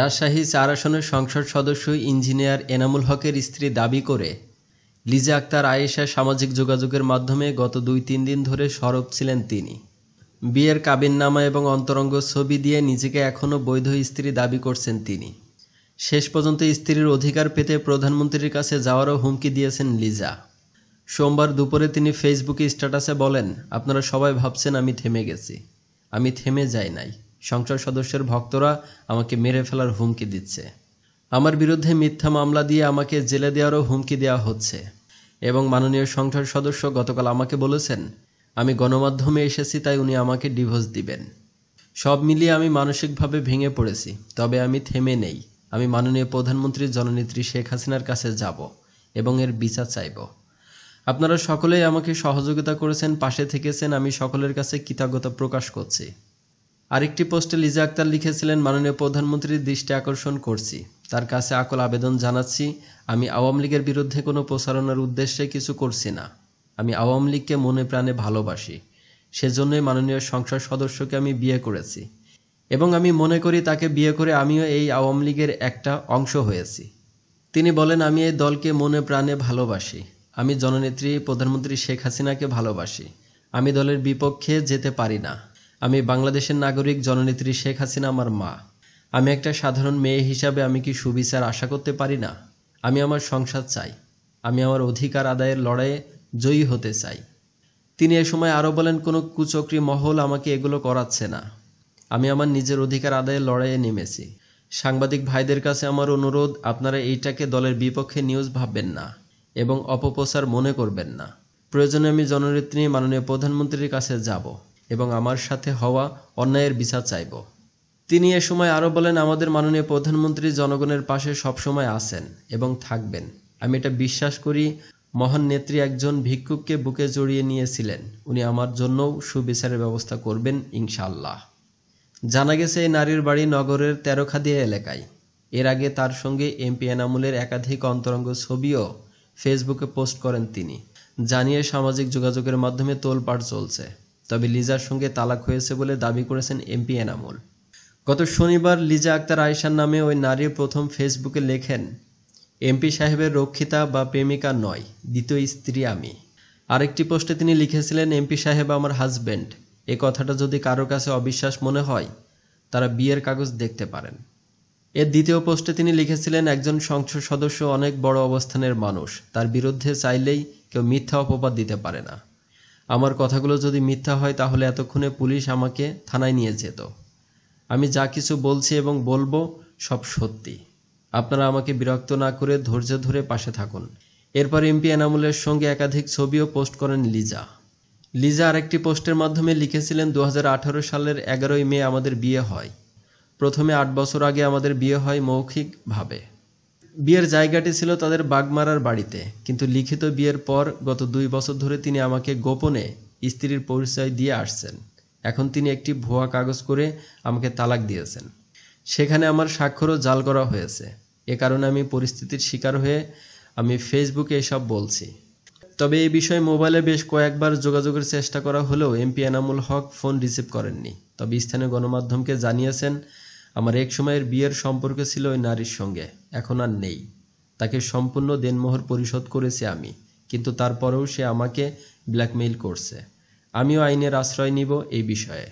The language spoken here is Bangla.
রাজশাহী চার আসনের সংসদ সদস্য ইঞ্জিনিয়ার এনামুল হকের স্ত্রী দাবি করে লিজা আক্তার আয়েশা সামাজিক যোগাযোগের মাধ্যমে গত দুই তিন দিন ধরে সরব ছিলেন তিনি বিয়ের কাবিননামা এবং অন্তরঙ্গ ছবি দিয়ে নিজেকে এখনও বৈধ স্ত্রী দাবি করছেন তিনি শেষ পর্যন্ত স্ত্রীর অধিকার পেতে প্রধানমন্ত্রীর কাছে যাওয়ারও হুমকি দিয়েছেন লিজা সোমবার দুপুরে তিনি ফেসবুকে স্ট্যাটাসে বলেন আপনারা সবাই ভাবছেন আমি থেমে গেছি আমি থেমে যাই নাই সংসদ সদস্যের ভক্তরা আমাকে মেরে ফেলার হুমকি দিচ্ছে আমার বিরুদ্ধে মিথ্যা মামলা দিয়ে আমাকে জেলে দেওয়ারও হুমকি দেওয়া হচ্ছে এবং মাননীয় সংসদ সদস্য গতকাল আমাকে বলেছেন আমি গণমাধ্যমে এসেছি তাই উনি আমাকে ডিভোর্স দিবেন সব মিলিয়ে আমি মানসিকভাবে ভেঙে পড়েছি তবে আমি থেমে নেই আমি মাননীয় প্রধানমন্ত্রী জননেত্রী শেখ হাসিনার কাছে যাব এবং এর বিচার চাইব আপনারা সকলেই আমাকে সহযোগিতা করেছেন পাশে থেকেছেন আমি সকলের কাছে কৃতজ্ঞতা প্রকাশ করছি আরেকটি পোস্টে লিজা আক্তার লিখেছিলেন মাননীয় প্রধানমন্ত্রীর দৃষ্টি আকর্ষণ করছি তার কাছে আকল আবেদন জানাচ্ছি আমি আওয়ামী লীগের বিরুদ্ধে কোনো প্রচারণার উদ্দেশ্যে কিছু করছি না আমি আওয়ামী লীগকে মনে প্রাণে ভালোবাসি সেজন্যই মাননীয় সংসদ সদস্যকে আমি বিয়ে করেছি এবং আমি মনে করি তাকে বিয়ে করে আমিও এই আওয়ামী লীগের একটা অংশ হয়েছি তিনি বলেন আমি এই দলকে মনে প্রাণে ভালোবাসি আমি জননেত্রী প্রধানমন্ত্রী শেখ হাসিনাকে ভালোবাসি আমি দলের বিপক্ষে যেতে পারি না আমি বাংলাদেশের নাগরিক জননেত্রী শেখ হাসিনা আমার মা আমি একটা সাধারণ মেয়ে হিসাবে আমি কি সুবিচার আশা করতে পারি না আমি আমার সংসার চাই আমি আমার অধিকার আদায়ের লড়াইয়ে জয়ী হতে চাই তিনি এ সময় আরও বলেন কোনো কুচক্রি মহল আমাকে এগুলো করাচ্ছে না আমি আমার নিজের অধিকার আদায়ের লড়াইয়ে নেমেছি সাংবাদিক ভাইদের কাছে আমার অনুরোধ আপনারা এইটাকে দলের বিপক্ষে নিউজ ভাববেন না এবং অপপ্রচার মনে করবেন না প্রয়োজনে আমি জননেত্রী মাননীয় প্রধানমন্ত্রীর কাছে যাব এবং আমার সাথে হওয়া অন্যায়ের বিচার চাইব তিনি এ সময় আরও বলেন আমাদের মাননীয় প্রধানমন্ত্রী জনগণের পাশে সবসময় আছেন এবং থাকবেন আমি এটা বিশ্বাস করি মহান নেত্রী একজন ভিক্ষুককে বুকে জড়িয়ে নিয়েছিলেন উনি আমার জন্যও সুবিচারের ব্যবস্থা করবেন ইনশাল্লাহ জানা গেছে এই নারীর বাড়ি নগরের তেরোখাদিয়া এলাকায় এর আগে তার সঙ্গে এমপি এনামুলের একাধিক অন্তরঙ্গ ছবিও ফেসবুকে পোস্ট করেন তিনি জানিয়ে সামাজিক যোগাযোগের মাধ্যমে তোলপাড় চলছে তবে লিজার সঙ্গে তালাক হয়েছে বলে দাবি করেছেন এমপি এনামুল গত শনিবার লিজা আক্তার আয়সার নামে ওই নারী প্রথম ফেসবুকে লেখেন এমপি সাহেবের রক্ষিতা বা প্রেমিকা নয় দ্বিতীয় স্ত্রী আমি আরেকটি পোস্টে তিনি লিখেছিলেন এমপি সাহেব আমার হাজব্যান্ড এ কথাটা যদি কারো কাছে অবিশ্বাস মনে হয় তারা বিয়ের কাগজ দেখতে পারেন এর দ্বিতীয় পোস্টে তিনি লিখেছিলেন একজন সংসদ সদস্য অনেক বড় অবস্থানের মানুষ তার বিরুদ্ধে চাইলেই কেউ মিথ্যা অপবাদ দিতে পারে না আমার কথাগুলো যদি মিথ্যা হয় তাহলে এতক্ষণে পুলিশ আমাকে থানায় নিয়ে যেত আমি যা কিছু বলছি এবং বলবো সব সত্যি আপনারা আমাকে বিরক্ত না করে ধৈর্য ধরে পাশে থাকুন এরপর এমপি এনামুলের সঙ্গে একাধিক ছবিও পোস্ট করেন লিজা লিজা আরেকটি পোস্টের মাধ্যমে লিখেছিলেন দু সালের এগারোই মে আমাদের বিয়ে হয় প্রথমে আট বছর আগে আমাদের বিয়ে হয় মৌখিকভাবে বিয়ের জায়গাটি ছিল তাদের বাগমারার বাড়িতে কিন্তু লিখিত বিয়ের পর গত দুই বছর ধরে তিনি আমাকে গোপনে স্ত্রীর পরিচয় দিয়ে আসছেন এখন তিনি একটি ভুয়া কাগজ করে আমাকে তালাক দিয়েছেন সেখানে আমার স্বাক্ষরও জাল করা হয়েছে এ কারণে আমি পরিস্থিতির শিকার হয়ে আমি ফেসবুকে এসব বলছি তবে এই বিষয়ে মোবাইলে বেশ কয়েকবার যোগাযোগের চেষ্টা করা হলেও MP Enamul Haque phone receive করেননি তবে স্থানীয় গণমাধ্যমকে জানিয়েছেন আমার এক সময়ের বিয়ের সম্পর্ক ছিল ওই নারীর সঙ্গে এখন আর নেই তাকে সম্পূর্ণ দেনমোহর পরিশোধ করেছি আমি কিন্তু তারপরেও সে আমাকে ব্ল্যাকমেইল করছে আমিও আইনের আশ্রয় নিব এই বিষয়ে